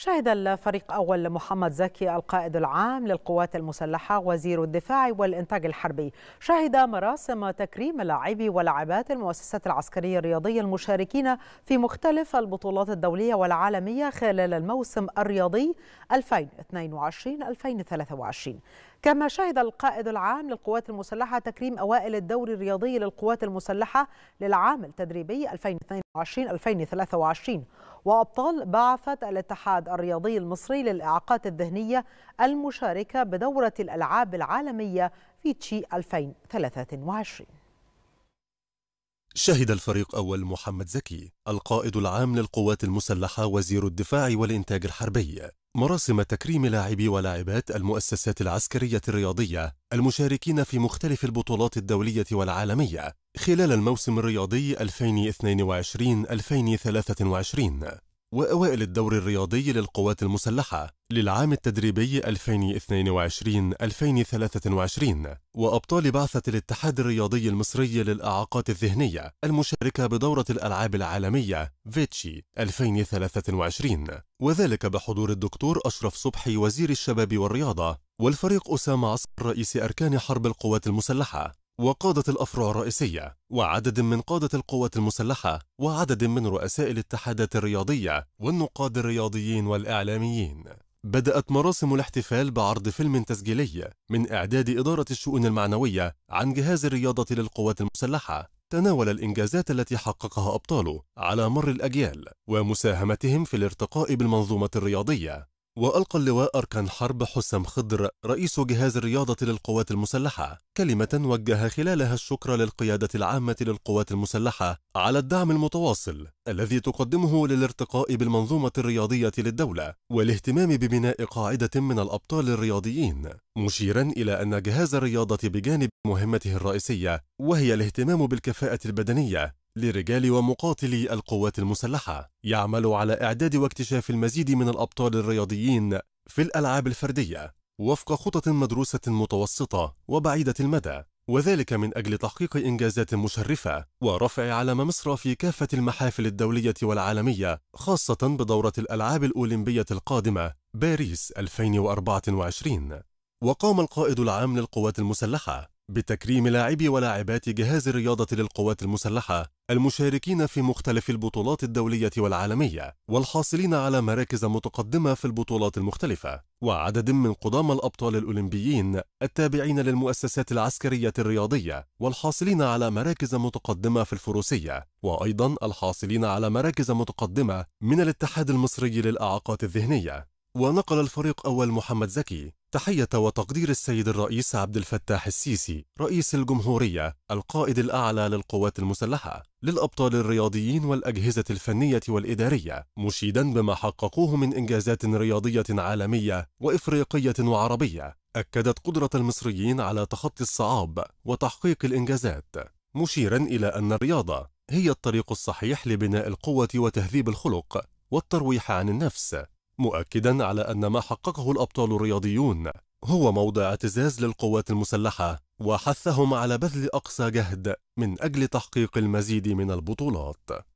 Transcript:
شهد الفريق أول محمد زكي القائد العام للقوات المسلحة وزير الدفاع والإنتاج الحربي شهد مراسم تكريم لاعبي ولاعبات المؤسسات العسكرية الرياضية المشاركين في مختلف البطولات الدولية والعالمية خلال الموسم الرياضي 2022-2023 كما شهد القائد العام للقوات المسلحة تكريم أوائل الدوري الرياضي للقوات المسلحة للعام التدريبي 2022-2023 وأبطال بعثة الاتحاد الرياضي المصري للإعاقات الذهنية المشاركة بدورة الألعاب العالمية في تشي 2023 شهد الفريق أول محمد زكي القائد العام للقوات المسلحة وزير الدفاع والإنتاج الحربي مراسم تكريم لاعبي ولاعبات المؤسسات العسكرية الرياضية المشاركين في مختلف البطولات الدولية والعالمية خلال الموسم الرياضي 2022-2023 وأوائل الدور الرياضي للقوات المسلحة للعام التدريبي 2022-2023 وأبطال بعثة الاتحاد الرياضي المصري للإعاقات الذهنية المشاركة بدورة الألعاب العالمية فيتشي 2023 وذلك بحضور الدكتور أشرف صبحي وزير الشباب والرياضة والفريق أسامة عصر رئيس أركان حرب القوات المسلحة وقادة الأفرع الرئيسية وعدد من قادة القوات المسلحة وعدد من رؤساء الاتحادات الرياضية والنقاد الرياضيين والإعلاميين بدأت مراسم الاحتفال بعرض فيلم تسجيلي من إعداد إدارة الشؤون المعنوية عن جهاز الرياضة للقوات المسلحة تناول الإنجازات التي حققها أبطاله على مر الأجيال ومساهمتهم في الارتقاء بالمنظومة الرياضية وألقى اللواء أركان حرب حسام خضر رئيس جهاز الرياضة للقوات المسلحة كلمة وجه خلالها الشكر للقيادة العامة للقوات المسلحة على الدعم المتواصل الذي تقدمه للارتقاء بالمنظومة الرياضية للدولة والاهتمام ببناء قاعدة من الأبطال الرياضيين مشيرا إلى أن جهاز الرياضة بجانب مهمته الرئيسية وهي الاهتمام بالكفاءة البدنية لرجال ومقاتلي القوات المسلحة يعمل على إعداد واكتشاف المزيد من الأبطال الرياضيين في الألعاب الفردية وفق خطط مدروسة متوسطة وبعيدة المدى وذلك من أجل تحقيق إنجازات مشرفة ورفع علم مصر في كافة المحافل الدولية والعالمية خاصة بدورة الألعاب الأولمبية القادمة باريس 2024 وقام القائد العام للقوات المسلحة بتكريم لاعبي ولاعبات جهاز الرياضة للقوات المسلحة المشاركين في مختلف البطولات الدولية والعالمية والحاصلين على مراكز متقدمة في البطولات المختلفة وعدد من قدام الأبطال الأولمبيين التابعين للمؤسسات العسكرية الرياضية والحاصلين على مراكز متقدمة في الفروسية وأيضا الحاصلين على مراكز متقدمة من الاتحاد المصري للأعاقات الذهنية ونقل الفريق أول محمد زكي تحية وتقدير السيد الرئيس عبد الفتاح السيسي رئيس الجمهورية القائد الأعلى للقوات المسلحة للأبطال الرياضيين والأجهزة الفنية والإدارية مشيدا بما حققوه من إنجازات رياضية عالمية وإفريقية وعربية أكدت قدرة المصريين على تخطي الصعاب وتحقيق الإنجازات مشيرا إلى أن الرياضة هي الطريق الصحيح لبناء القوة وتهذيب الخلق والترويح عن النفس مؤكدا على أن ما حققه الأبطال الرياضيون هو موضع اعتزاز للقوات المسلحة وحثهم على بذل أقصى جهد من أجل تحقيق المزيد من البطولات